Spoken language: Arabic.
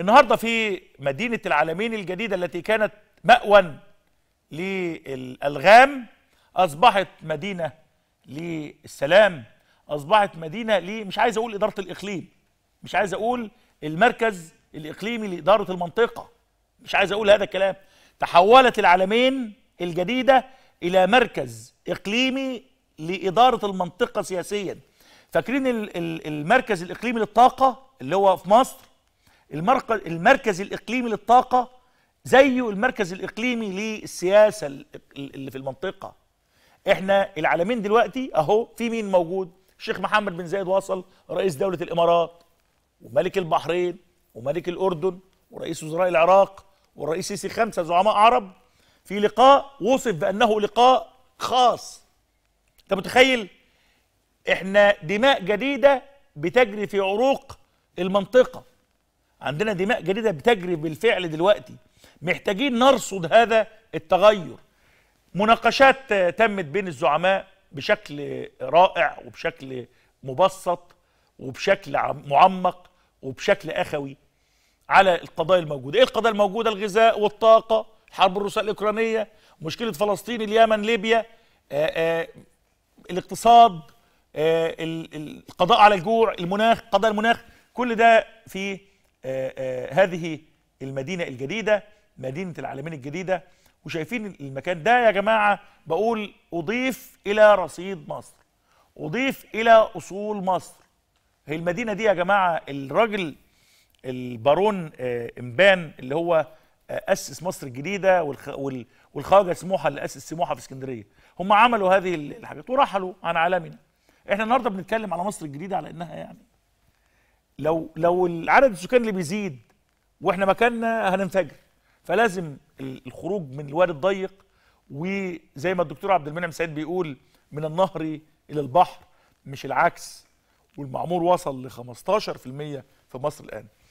النهارده في مدينه العالمين الجديده التي كانت مأوى للالغام اصبحت مدينه للسلام اصبحت مدينه لي مش عايز اقول اداره الاقليم مش عايز اقول المركز الاقليمي لاداره المنطقه مش عايز اقول هذا الكلام تحولت العالمين الجديده الى مركز اقليمي لاداره المنطقه سياسيا فاكرين المركز الاقليمي للطاقه اللي هو في مصر المركز, المركز الإقليمي للطاقة زيه المركز الإقليمي للسياسة اللي في المنطقة احنا العالمين دلوقتي اهو في مين موجود الشيخ محمد بن زايد وصل رئيس دولة الإمارات وملك البحرين وملك الأردن ورئيس وزراء العراق والرئيس سيسي خمسة زعماء عرب في لقاء وصف بأنه لقاء خاص أنت متخيل احنا دماء جديدة بتجري في عروق المنطقة عندنا دماء جديدة بتجري بالفعل دلوقتي محتاجين نرصد هذا التغير مناقشات تمت بين الزعماء بشكل رائع وبشكل مبسط وبشكل معمق وبشكل أخوي على القضايا الموجودة إيه القضايا الموجودة الغذاء والطاقة الحرب الروسية الأوكرانية مشكلة فلسطين اليمن ليبيا آآ آآ الاقتصاد آآ القضاء على الجوع المناخ قضاء المناخ كل ده في آه، آه، هذه المدينة الجديدة مدينة العالمين الجديدة وشايفين المكان ده يا جماعة بقول أضيف إلى رصيد مصر أضيف إلى أصول مصر هي المدينة دي يا جماعة الراجل البارون آه، إمبان اللي هو أسس مصر الجديدة والخواجة سموحة اللي أسس سموحة في اسكندرية هم عملوا هذه الحاجات ورحلوا عن عالمنا احنا النهارده بنتكلم على مصر الجديده على انها يعني لو لو العدد السكاني اللي بيزيد واحنا مكاننا هننفجر فلازم الخروج من الوادي الضيق وزي ما الدكتور عبد المنعم سعيد بيقول من النهر الى البحر مش العكس والمعمور وصل ل 15% في مصر الان